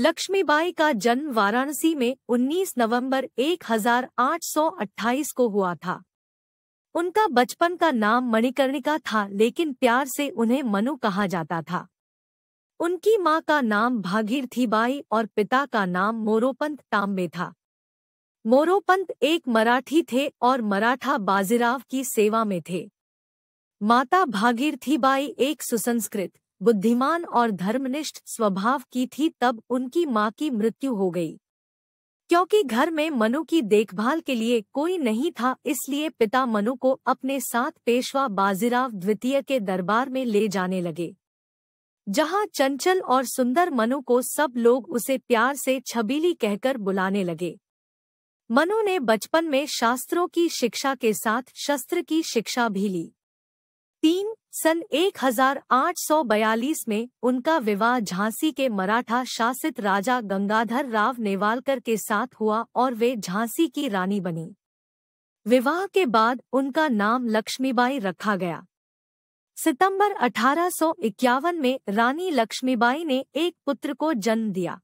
लक्ष्मीबाई का जन्म वाराणसी में 19 नवंबर 1828 को हुआ था उनका बचपन का नाम मणिकर्णिका था लेकिन प्यार से उन्हें मनु कहा जाता था उनकी मां का नाम भागीरथीबाई और पिता का नाम मोरोपंत तांबे था मोरोपंत एक मराठी थे और मराठा बाजीराव की सेवा में थे माता भागीरथीबाई एक सुसंस्कृत बुद्धिमान और धर्मनिष्ठ स्वभाव की थी तब उनकी मां की मृत्यु हो गई क्योंकि घर में मनु की देखभाल के लिए कोई नहीं था इसलिए पिता मनु को अपने साथ पेशवा बाजीराव द्वितीय के दरबार में ले जाने लगे जहां चंचल और सुंदर मनु को सब लोग उसे प्यार से छबीली कहकर बुलाने लगे मनु ने बचपन में शास्त्रों की शिक्षा के साथ शस्त्र की शिक्षा भी ली तीन सन 1842 में उनका विवाह झांसी के मराठा शासित राजा गंगाधर राव नेवालकर के साथ हुआ और वे झांसी की रानी बनी विवाह के बाद उनका नाम लक्ष्मीबाई रखा गया सितंबर 1851 में रानी लक्ष्मीबाई ने एक पुत्र को जन्म दिया